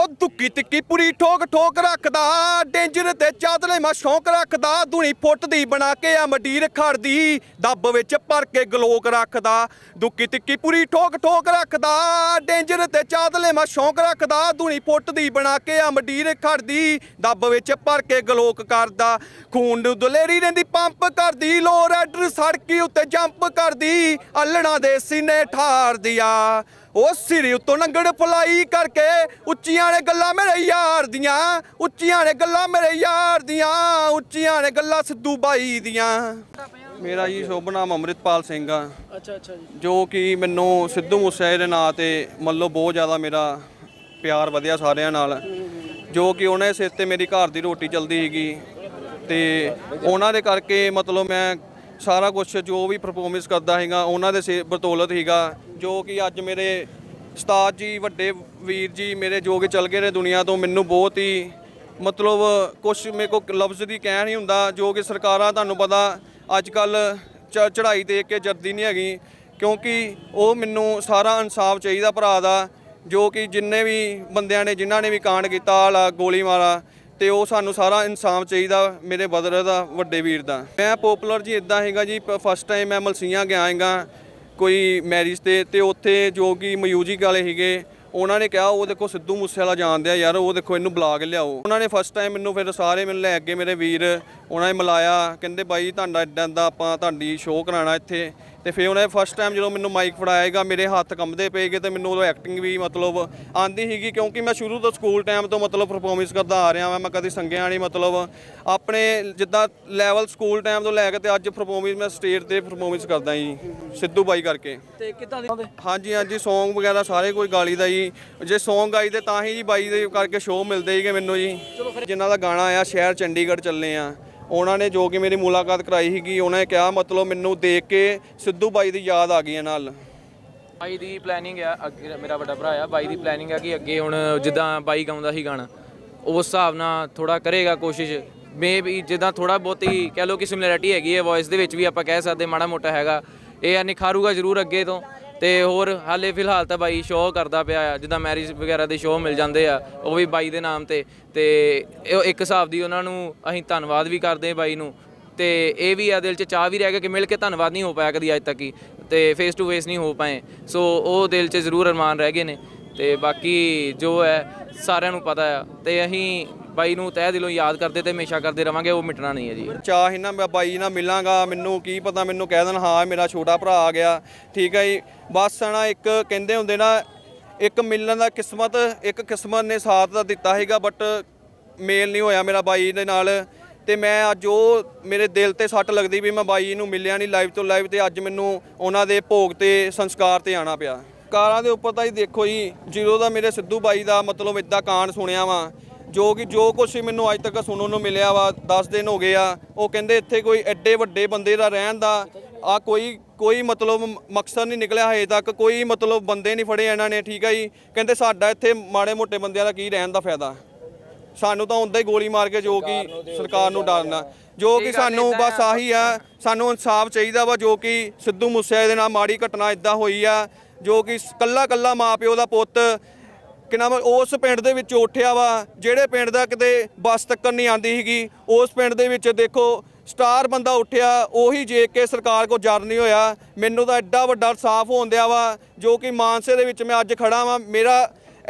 ਉਹ ਧੁੱਕੀ ਟਿੱਕੀ ਪੂਰੀ ਠੋਕ ਠੋਕ ਰੱਖਦਾ ਡੇਂਜਰ ਤੇ ਚਾਦਲੇ ਮਾ ਸ਼ੌਂਕ ਰੱਖਦਾ ਧੁਣੀ ਫੁੱਟ ਦੀ ਬਣਾ ਕੇ ਆ ਮਡੀਰ ਖੜਦੀ ਦੱਬ ਵਿੱਚ ਭਰ ਕੇ ਗਲੋਕ ਰੱਖਦਾ ਧੁੱਕੀ ਟਿੱਕੀ ਪੂਰੀ ਠੋਕ ਠੋਕ ਰੱਖਦਾ ਡੇਂਜਰ ਤੇ ਚਾਦਲੇ ਮਾ ਸ਼ੌਂਕ ਰੱਖਦਾ ਧੁਣੀ ਫੁੱਟ ਦੀ ਬਣਾ ਕੇ ਆ ਮਡੀਰ ਖੜਦੀ ਦੱਬ ਵਿੱਚ ਭਰ ਕੇ ਗਲੋਕ ਕਰਦਾ ਖੂਨ ਨੂੰ ਦਲੇਰੀ ਰਹਿੰਦੀ ਪੰਪ ਕਰਦੀ ਲੋ ਰੈਡਰ ਸੜਕੀ ਉੱਤੇ ਜੰਪ ਕਰਦੀ ਅਲਣਾ ਦੇ ਸੀਨੇ ਠਾਰ ਦਿਆ ਉਹ ਸਿਰੇ ਉਤੋਂ ਨੰਗੜ ਪਲਾਈ ਕਰਕੇ ਉੱਚੀਆਂ ਨੇ ਗੱਲਾਂ ਮੇਰੇ ਯਾਰ ਦੀਆਂ ਉੱਚੀਆਂ ਨੇ ਗੱਲਾਂ ਮੇਰੇ ਯਾਰ ਦੀਆਂ ਉੱਚੀਆਂ ਨੇ ਗੱਲਾਂ ਸਿੱਧੂ ਬਾਈ ਦੀਆਂ ਮੇਰਾ ਜੀ ਸੋਭਨਾਮ ਨਾਮ ਅਮਰਿਤਪਾਲ ਸਿੰਘ ਆ ਅੱਛਾ ਅੱਛਾ ਜੀ ਜੋ ਕਿ ਮੈਨੂੰ ਸਿੱਧੂ ਮੂਸੇ ਦੇ ਨਾਂ ਤੇ ਮੱਲੋ ਬਹੁਤ ਜ਼ਿਆਦਾ ਮੇਰਾ ਪਿਆਰ ਵਧਿਆ ਸਾਰਿਆਂ ਨਾਲ ਜੋ ਕਿ ਉਹਨੇ ਸਿਰ ਤੇ ਮੇਰੀ ਘਰ ਦੀ ਰੋਟੀ ਚਲਦੀ ਸੀਗੀ ਤੇ ਉਹਨਾਂ ਦੇ ਕਰਕੇ ਮਤਲਬ ਮੈਂ ਸਾਰਾ ਕੁਝ ਜੋ ਵੀ ਪਰਫਾਰਮੈਂਸ ਕਰਦਾ ਹੈਗਾ ਉਹਨਾਂ ਦੇ ਬਤੌਲਤ ਹੈਗਾ ਜੋ ਕਿ ਅੱਜ ਮੇਰੇ ਉਸਤਾਦ ਜੀ ਵੱਡੇ ਵੀਰ ਜੀ ਮੇਰੇ ਜੋ ਕਿ ਚੱਲ ਗਏ ਨੇ ਦੁਨੀਆ ਤੋਂ ਮੈਨੂੰ ਬਹੁਤ ਹੀ ਮਤਲਬ ਕੁਝ ਮੇਰੇ ਕੋ ਲਫ਼ਜ਼ ਦੀ ਕਹਿ ਨਹੀਂ ਹੁੰਦਾ ਜੋ ਕਿ ਸਰਕਾਰਾਂ ਤੁਹਾਨੂੰ ਪਤਾ ਅੱਜ ਕੱਲ ਚੜ੍ਹਾਈ ਦੇ ਕੇ ਜਰਦੀ ਨਹੀਂ ਹੈਗੀ ਕਿਉਂਕਿ ਉਹ ਮੈਨੂੰ ਸਾਰਾ ਇਨਸਾਫ ਚਾਹੀਦਾ ਭਰਾ ਦਾ ਜੋ ਕਿ ਜਿੰਨੇ ਵੀ ਬੰਦਿਆਂ ਨੇ ਜਿਨ੍ਹਾਂ ਨੇ ਵੀ ਕਾਂਡ ਕੀਤਾ ਆਲਾ ਗੋਲੀ ਮਾਰਾ ਤੇ ਉਹ ਸਾਨੂੰ ਸਾਰਾ ਇਨਸਾਫ ਚਾਹੀਦਾ ਮੇਰੇ ਬਦਰ ਦਾ ਵੱਡੇ ਵੀਰ ਦਾ ਮੈਂ ਪੋਪੂਲਰ ਜੀ ਇਦਾਂ ਹੈਗਾ ਜੀ ਫਸਟ ਟਾਈਮ ਮੈਂ ਮਲਸੀਆਂ ਗਿਆ ਹੈਗਾ ਕੋਈ ਮੈਰਿਜ ਤੇ ਤੇ ਉੱਥੇ ਜੋ ਕਿ ਮਿਊਜ਼ਿਕ ਵਾਲੇ ਹੀਗੇ ਉਹਨਾਂ ਨੇ ਕਿਹਾ ਉਹ ਦੇਖੋ ਸਿੱਧੂ ਮੂਸੇ ਵਾਲਾ ਜਾਣਦੇ ਆ ਯਾਰ ਉਹ ਦੇਖੋ ਇਹਨੂੰ ਬੁਲਾ ਕੇ ਲਿਆਓ ਉਹਨਾਂ ਨੇ ਫਸਟ ਟਾਈਮ ਮੈਨੂੰ ਫਿਰ ਸਾਰੇ ਮੈਨੂੰ ਲੈ ਅੱਗੇ ਮੇਰੇ ਵੀਰ ਉਹਨਾਂ ਨੇ ਮਿਲਾਇਆ ਕਹਿੰਦੇ ਬਾਈ ਤੁਹਾਡਾ ਇਦਾਂ ਦਾ ਆਪਾਂ ਤੁਹਾਡੀ ਸ਼ੋਅ ਕਰਾਣਾ ਇੱਥੇ ਤੇ ਫਿਰ ਉਹਨੇ ਫਸਟ ਟਾਈਮ ਜਦੋਂ ਮੈਨੂੰ ਮਾਈਕ ਹੈਗਾ ਮੇਰੇ ਹੱਥ ਕੰਬਦੇ ਪਏਗੇ ਤੇ ਮੈਨੂੰ ਉਹ ਐਕਟਿੰਗ ਵੀ ਮਤਲਬ ਆਂਦੀ ਹੀਗੀ ਕਿਉਂਕਿ ਮੈਂ ਸ਼ੁਰੂ ਤੋਂ ਸਕੂਲ ਟਾਈਮ ਤੋਂ ਮਤਲਬ ਪਰਫਾਰਮੈਂਸ ਕਰਦਾ ਆ ਰਿਹਾ ਮੈਂ ਕਦੀ ਸੰਗਿਆ ਨਹੀਂ ਮਤਲਬ ਆਪਣੇ ਜਿੱਦਾਂ ਲੈਵਲ ਸਕੂਲ ਟਾਈਮ ਤੋਂ ਲੈ ਕੇ ਤੇ ਅੱਜ ਪਰਫਾਰਮੈਂਸ ਮੈਂ ਸਟੇਜ ਤੇ ਪਰਫਾਰਮੈਂਸ ਕਰਦਾ ਜੀ ਸਿੱਧੂ ਬਾਈ ਕਰਕੇ ਤੇ ਕਿੱਦਾਂ ਦੇ ਹਾਂਜੀ ਹਾਂਜੀ Song ਵਗੈਰਾ ਸਾਰੇ ਕੋਈ ਗਾਲੀ ਦਾ ਜੀ ਜੇ Song ਗਾਈ ਦੇ ਤਾਂ ਹੀ ਜੀ ਬਾਈ ਦੇ ਕਰਕੇ ਸ਼ੋਅ ਮਿਲਦੇ ਹੀਗੇ ਮੈਨੂੰ ਜੀ ਜਿਨ੍ਹਾਂ ਦਾ ਗਾਣਾ ਆਇਆ ਸ਼ਹਿਰ ਚੰਡੀਗੜ੍ਹ ਚੱਲੇ ਆ ਉਹਨਾਂ ਨੇ ਜੋ ਕਿ ਮੇਰੀ ਮੁਲਾਕਾਤ ਕਰਾਈ ਸੀਗੀ ਉਹਨਾਂ ਨੇ ਕਿਹਾ ਮਤਲਬ ਮੈਨੂੰ ਦੇਖ ਕੇ ਸਿੱਧੂ ਬਾਈ ਦੀ ਯਾਦ ਆ ਗਈ ਹੈ ਨਾਲ ਬਾਈ ਦੀ ਪਲੈਨਿੰਗ ਆ ਅੱਗੇ- ਮੇਰਾ ਵੱਡਾ ਭਰਾ ਆ ਬਾਈ ਦੀ ਪਲੈਨਿੰਗ ਆ ਕਿ ਅੱਗੇ ਹੁਣ ਜਿੱਦਾਂ ਬਾਈ ਗਾਉਂਦਾ ਸੀ ਗਾਣਾ ਉਸ ਹਿਸਾਬ ਨਾਲ ਥੋੜਾ ਕਰੇਗਾ ਕੋਸ਼ਿਸ਼ ਮੇ ਵੀ ਜਿੱਦਾਂ ਥੋੜਾ ਬਹੁਤੀ ਕਹਿ ਲਓ ਕਿ ਸਿਮਿਲੈਰਿਟੀ ਹੈਗੀ ਹੈ ਵੌਇਸ ਦੇ ਵਿੱਚ ਵੀ ਆਪਾਂ ਕਹਿ ਸਕਦੇ ਮਾੜਾ ਮੋਟਾ ਹੈਗਾ ਇਹ ਆ ਨਿਖਾਰੂਗਾ ਜ਼ਰੂਰ ਅੱਗੇ ਤੋਂ ਤੇ ਹੋਰ ਹਾਲੇ ਫਿਲਹਾਲ ਤਾਂ ਬਾਈ ਸ਼ੋਅ ਕਰਦਾ ਪਿਆ ਆ ਜਿੱਦਾਂ ਮੈਰਿਜ ਵਗੈਰਾ ਦੇ ਸ਼ੋਅ ਮਿਲ ਜਾਂਦੇ ਆ ਉਹ ਵੀ ਬਾਈ ਦੇ ਨਾਮ ਤੇ ਤੇ ਇਹ ਇੱਕ ਹਿਸਾਬ ਦੀ ਉਹਨਾਂ ਨੂੰ ਅਸੀਂ ਧੰਨਵਾਦ ਵੀ ਕਰਦੇ ਬਾਈ ਨੂੰ ਤੇ ਇਹ ਵੀ ਆ ਦਿਲ 'ਚ ਚਾਹ ਵੀ ਰਹਿ ਗਿਆ ਕਿ ਮਿਲ ਕੇ ਧੰਨਵਾਦ ਨਹੀਂ ਹੋ ਪਾਇਆ ਕਦੀ ਅੱਜ ਤੱਕ ਹੀ ਤੇ ਫੇਸ ਟੂ ਫੇਸ ਨਹੀਂ ਹੋ ਪਾਏ ਸੋ ਉਹ ਦਿਲ 'ਚ ਜ਼ਰੂਰ ਅਰਮਾਨ ਰਹਿ ਗਏ ਨੇ ਤੇ ਬਾਕੀ ਜੋ ਹੈ ਸਾਰਿਆਂ ਨੂੰ ਪਤਾ ਆ ਤੇ ਅਸੀਂ ਬਾਈ ਨੂੰ ਤਹਿ ਦਿਲੋਂ ਯਾਦ ਕਰਦੇ ਤੇ ਹਮੇਸ਼ਾ ਕਰਦੇ ਰਵਾਂਗੇ ਉਹ ਮਿਟਣਾ ਨਹੀਂ ਹੈ ਜੀ ਚਾਹ ਹੀ ਨਾ ਮੈਂ ਬਾਈ ਨਾਲ ਮਿਲਾਂਗਾ ਮੈਨੂੰ ਕੀ ਪਤਾ ਮੈਨੂੰ ਕਹਿ ਦੇਣ ਹਾਂ ਮੇਰਾ ਛੋਟਾ ਭਰਾ ਆ ਗਿਆ ਠੀਕ ਹੈ ਜੀ ਬਸ ਨਾ ਇੱਕ ਕਹਿੰਦੇ ਹੁੰਦੇ ਨਾ ਇੱਕ ਮਿਲਣ ਦਾ ਕਿਸਮਤ ਇੱਕ ਕਿਸਮਤ ਨੇ ਸਾਥ ਦਾ ਦਿੱਤਾ ਹੈਗਾ ਬਟ ਮੇਲ ਨਹੀਂ ਹੋਇਆ ਮੇਰਾ ਬਾਈ ਦੇ ਨਾਲ ਤੇ ਮੈਂ ਅੱਜ ਉਹ ਮੇਰੇ ਦਿਲ ਤੇ ਸੱਟ ਲੱਗਦੀ ਵੀ ਮੈਂ ਬਾਈ ਨੂੰ ਮਿਲਿਆ ਨਹੀਂ ਲਾਈਵ ਤੋਂ ਲਾਈਵ ਤੇ ਅੱਜ ਮੈਨੂੰ ਉਹਨਾਂ ਦੇ ਭੋਗ ਤੇ ਸੰਸਕਾਰ ਤੇ ਆਣਾ ਪਿਆ ਕਾਰਾਂ ਦੇ ਉੱਪਰ ਤਾਂ ਜੀ ਦੇਖੋ ਜੀ ਜੀਰੋ ਦਾ ਮੇਰੇ ਸਿੱਧੂ ਬਾਈ ਦਾ ਮਤਲਬ ਇਦਾਂ ਕਾਂਡ ਸੁਣਿਆ ਵਾਂ ਜੋ ਕਿ ਜੋ ਕੁਝ ਮੈਨੂੰ ਅੱਜ ਤੱਕ ਸੁਣਨ ਨੂੰ ਮਿਲਿਆ ਵਾ 10 ਦਿਨ ਹੋ ਗਏ ਆ ਉਹ ਕਹਿੰਦੇ ਇੱਥੇ ਕੋਈ ਐਡੇ ਵੱਡੇ ਬੰਦੇ ਦਾ ਰਹਿਣ ਦਾ ਆ ਕੋਈ ਕੋਈ ਮਤਲਬ ਮਕਸਦ ਨਹੀਂ ਨਿਕਲਿਆ ਹਜੇ ਤੱਕ ਕੋਈ ਮਤਲਬ ਬੰਦੇ ਨਹੀਂ ਫੜੇ ਇਹਨਾਂ ਨੇ ਠੀਕ ਹੈ ਜੀ ਕਹਿੰਦੇ ਸਾਡਾ ਇੱਥੇ ਮਾੜੇ ਮੋਟੇ ਬੰਦਿਆਂ ਦਾ ਕੀ ਰਹਿਣ ਦਾ ਫਾਇਦਾ ਸਾਨੂੰ ਤਾਂ ਹੁੰਦਾ ਹੀ ਗੋਲੀ ਮਾਰ ਕੇ ਜੋ ਕਿ ਸਰਕਾਰ ਨੂੰ ਡਰਨਾ ਜੋ ਕਿ ਸਾਨੂੰ ਬਸ ਆਹੀ ਆ ਸਾਨੂੰ ਇਨਸਾਫ ਚਾਹੀਦਾ ਵਾ ਜੋ ਕਿ ਸਿੱਧੂ ਮੂਸੇ ਦੇ ਨਾਲ ਮਾੜੀ ਘਟਨਾ ਇਦਾਂ ਹੋਈ ਆ ਜੋ ਕਿ ਕੱਲਾ ਕੱਲਾ ਮਾਪਿਓ ਦਾ ਪੁੱਤ ਕਿ ਨਾਮ ਉਸ ਪਿੰਡ ਦੇ ਵਿੱਚ ਉੱਠਿਆ ਵਾ ਜਿਹੜੇ ਪਿੰਡ ਦਾ ਕਿਤੇ ਬੱਸ ਤੱਕ ਨਹੀਂ ਆਂਦੀ ਸੀਗੀ ਉਸ ਪਿੰਡ ਦੇ ਵਿੱਚ ਦੇਖੋ ਸਟਾਰ ਬੰਦਾ ਉੱਠਿਆ ਉਹੀ ਜੇ ਕੇ ਸਰਕਾਰ ਕੋ ਜਰ ਨਹੀਂ ਹੋਇਆ ਮੈਨੂੰ ਤਾਂ ਐਡਾ ਵੱਡਾ ਸਾਫ ਹੋਉਂਦਿਆ ਵਾ ਜੋ ਕਿ ਮਾਨਸੇ ਦੇ ਵਿੱਚ ਮੈਂ ਅੱਜ ਖੜਾ ਵਾਂ ਮੇਰਾ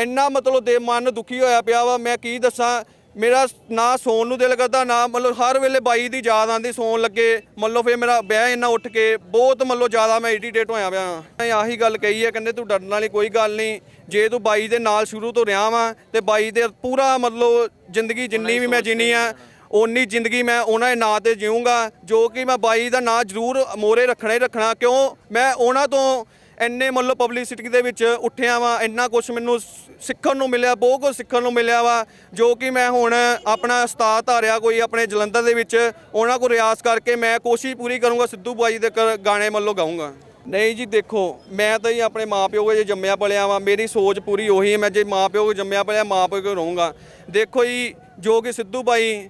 ਇੰਨਾ ਮਤਲਬ ਦੇ ਮਨ ਦੁਖੀ ਹੋਇਆ ਪਿਆ ਵਾ ਮੈਂ ਕੀ ਦੱਸਾਂ ਮੇਰਾ ਨਾ ਸੌਣ ਨੂੰ ਦਿਲ ਕਰਦਾ ਨਾ ਮਤਲਬ ਹਰ ਵੇਲੇ ਬਾਈ ਦੀ ਯਾਦ ਆਂਦੀ ਸੌਣ ਲੱਗੇ ਮਤਲਬ ਫੇ ਮੇਰਾ ਵਿਆਹ ਇੰਨਾ ਉੱਠ ਕੇ ਬਹੁਤ ਮਤਲਬ ਜ਼ਿਆਦਾ ਮੈਂ ਇਰੀਟੇਟ ਹੋਇਆ ਪਿਆ ਮੈਂ ਆਹੀ ਗੱਲ ਕਹੀ ਹੈ ਕਹਿੰਦੇ ਤੂੰ ਡਰਨ ਵਾਲੀ ਕੋਈ ਗੱਲ ਨਹੀਂ ਜੇ ਤੂੰ ਬਾਈ ਦੇ ਨਾਲ ਸ਼ੁਰੂ ਤੋਂ ਰਿਹਾ ਵਾਂ ਤੇ ਬਾਈ ਦੇ ਪੂਰਾ ਮਤਲਬ ਜ਼ਿੰਦਗੀ ਜਿੰਨੀ ਵੀ ਮੈਂ ਜਿੰਨੀ ਆ ਉਨੀ ਜ਼ਿੰਦਗੀ ਮੈਂ ਉਹਨਾਂ ਦੇ ਨਾਂ ਤੇ ਜੀਉਂਗਾ ਜੋ ਕਿ ਮੈਂ ਬਾਈ ਦਾ ਨਾਂ ਜ਼ਰੂਰ ਮੋਰੇ ਰੱਖਣਾ ਹੀ ਰੱਖਣਾ ਕਿਉਂ ਮੈਂ ਉਹਨਾਂ ਤੋਂ ਇੰਨੇ ਮੱਲੋ ਪਬਲਿਸਿਟੀ ਦੇ ਵਿੱਚ ਉੱਠਿਆ ਵਾਂ ਇੰਨਾ ਕੁਝ ਮੈਨੂੰ ਸਿੱਖਣ ਨੂੰ ਮਿਲਿਆ ਬਹੁਤ ਕੁਝ ਸਿੱਖਣ ਨੂੰ ਮਿਲਿਆ ਵਾ ਜੋ ਕਿ ਮੈਂ ਹੁਣ ਆਪਣਾ ਉਸਤਾਦ ਧਾਰਿਆ ਕੋਈ ਆਪਣੇ ਜਲੰਧਰ ਦੇ ਵਿੱਚ ਉਹਨਾਂ ਕੋ ਰਿਆਜ਼ ਕਰਕੇ ਮੈਂ ਕੋਸ਼ਿਸ਼ ਪੂਰੀ ਕਰੂੰਗਾ ਸਿੱਧੂ ਬਾਈ ਦੇ ਗਾਣੇ ਮੱਲੋ ਗਾਉਂਗਾ ਨਹੀਂ ਜੀ ਦੇਖੋ ਮੈਂ ਤਾਂ ਹੀ ਆਪਣੇ ਮਾਪਿਓ ਕੋ ਜੇ ਜੰਮਿਆ ਪਲਿਆ ਵਾਂ ਮੇਰੀ ਸੋਚ ਪੂਰੀ ਉਹੀ ਹੈ ਮੈਂ ਜੇ ਮਾਪਿਓ ਕੋ ਜੰਮਿਆ ਪਲਿਆ ਮਾਪਿਓ ਕੋ ਰਹੂੰਗਾ ਦੇਖੋ ਜੀ ਜੋ ਕਿ ਸਿੱਧੂ ਬਾਈ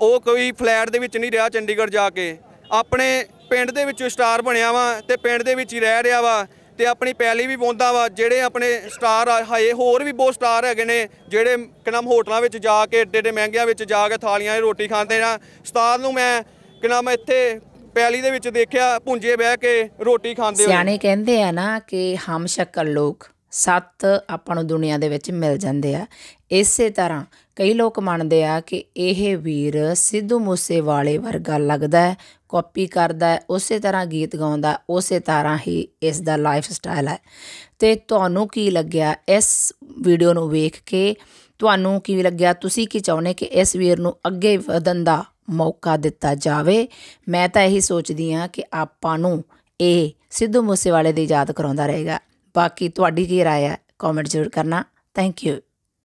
ਉਹ ਕੋਈ ਫਲੈਟ ਦੇ ਵਿੱਚ ਨਹੀਂ ਰਿਹਾ ਚੰਡੀਗੜ੍ਹ ਜਾ ਕੇ ਆਪਣੇ ਪਿੰਡ ਦੇ ਵਿੱਚ ਸਟਾਰ ਬਣਿਆ ਵਾ ਤੇ ਪਿੰਡ ਦੇ ਵਿੱਚ ਹੀ ਰਹਿ ਰਿਹਾ ਵਾ ਤੇ ਆਪਣੀ ਪੈਲੀ ਵੀ ਬੋਂਦਾ ਵਾ ਜਿਹੜੇ ਆਪਣੇ ਸਟਾਰ ਹਾਏ ਹੋਰ ਵੀ ਬਹੁਤ ਸਟਾਰ ਹੈਗੇ ਨੇ ਜਿਹੜੇ ਕਿਨਮ ਹੋਟਲਾਂ ਵਿੱਚ ਜਾ ਕੇ ਏਡੇ ਏਡੇ ਮਹਿੰਗਿਆਂ ਵਿੱਚ ਜਾ ਕੇ ਥਾਲੀਆਂ 'ਚ ਰੋਟੀ ਖਾਂਦੇ ਨਾ ਉਸਤਾਦ ਨੂੰ ਮੈਂ ਕਿਨਮ ਇੱਥੇ ਪੈਲੀ ਦੇ ਵਿੱਚ ਦੇਖਿਆ ਪੁੰਜੇ ਬਹਿ ਕੇ ਰੋਟੀ ਖਾਂਦੇ ਹੋਏ ਸਿਆਣੇ ਕਹਿੰਦੇ ਆ ਨਾ ਕਿ ਹਮਸ਼ਕਲ ਲੋਕ ਸੱਤ ਆਪਾਂ ਨੂੰ ਦੁਨੀਆ ਦੇ ਵਿੱਚ ਮਿਲ ਜਾਂਦੇ ਆ ਇਸੇ ਤਰ੍ਹਾਂ ਕਈ ਲੋਕ ਮੰਨਦੇ ਆ ਕਿ ਇਹ ਵੀਰ ਸਿੱਧੂ ਮੂਸੇ ਵਾਲੇ ਵਰਗਾ ਲੱਗਦਾ ਹੈ ਕਾਪੀ ਕਰਦਾ ਉਸੇ ਤਰ੍ਹਾਂ ਗੀਤ ਗਾਉਂਦਾ ਉਸੇ ਤਰ੍ਹਾਂ ਹੀ ਇਸ ਦਾ ਲਾਈਫ ਸਟਾਈਲ ਹੈ ਤੇ ਤੁਹਾਨੂੰ ਕੀ ਲੱਗਿਆ ਇਸ ਵੀਡੀਓ ਨੂੰ ਵੇਖ ਕੇ ਤੁਹਾਨੂੰ ਕੀ ਲੱਗਿਆ ਤੁਸੀਂ ਕੀ ਚਾਹੁੰਦੇ ਕਿ ਇਸ ਵੀਰ ਨੂੰ ਅੱਗੇ ਵਧਣ ਦਾ ਮੌਕਾ ਦਿੱਤਾ ਜਾਵੇ ਮੈਂ ਤਾਂ ਇਹੀ ਸੋਚਦੀ ਹਾਂ ਕਿ ਆਪਾਂ ਨੂੰ ਇਹ ਸਿੱਧੂ ਮੂਸੇਵਾਲੇ ਦੀ ਯਾਦ ਕਰਾਉਂਦਾ ਰਹੇਗਾ ਬਾਕੀ ਤੁਹਾਡੀ ਕੀ رائے ਹੈ ਕਮੈਂਟ ਜ਼ਰੂਰ ਕਰਨਾ ਥੈਂਕ ਯੂ